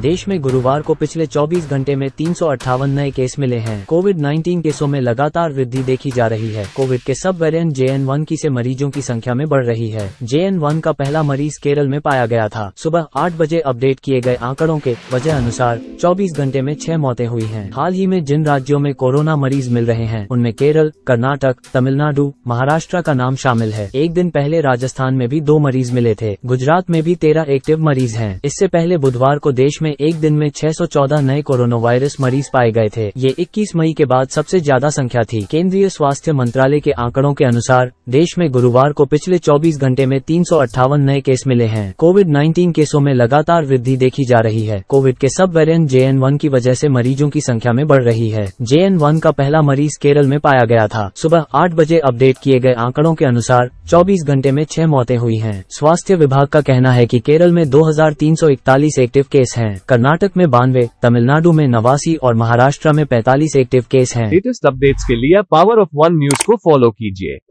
देश में गुरुवार को पिछले 24 घंटे में तीन नए केस मिले हैं कोविड 19 केसों में लगातार वृद्धि देखी जा रही है कोविड के सब वेरिएंट जे एन वन की ऐसी मरीजों की संख्या में बढ़ रही है जे एन वन का पहला मरीज केरल में पाया गया था सुबह आठ बजे अपडेट किए गए आंकड़ों के वजह अनुसार चौबीस घंटे में छह मौतें हुई है हाल ही में जिन राज्यों में कोरोना मरीज मिल रहे हैं उनमें केरल कर्नाटक तमिलनाडु महाराष्ट्र का नाम शामिल है एक दिन पहले राजस्थान में भी दो मरीज मिले थे गुजरात में भी तेरह एक्टिव मरीज हैं इससे पहले बुधवार को देश में में एक दिन में 614 नए कोरोना वायरस मरीज पाए गए थे ये 21 मई के बाद सबसे ज्यादा संख्या थी केंद्रीय स्वास्थ्य मंत्रालय के आंकड़ों के अनुसार देश में गुरुवार को पिछले 24 घंटे में तीन नए केस मिले हैं कोविड 19 केसों में लगातार वृद्धि देखी जा रही है कोविड के सब वेरियंट जे की वजह ऐसी मरीजों की संख्या में बढ़ रही है जे का पहला मरीज केरल में पाया गया था सुबह आठ बजे अपडेट किए गए आंकड़ों के अनुसार चौबीस घंटे में छह मौतें हुई है स्वास्थ्य विभाग का कहना है की केरल में दो एक्टिव केस हैं कर्नाटक में बानवे तमिलनाडु में नवासी और महाराष्ट्र में पैतालीस एक्टिव केस है लेटेस्ट अपडेट्स के लिए पावर ऑफ वन न्यूज को फॉलो कीजिए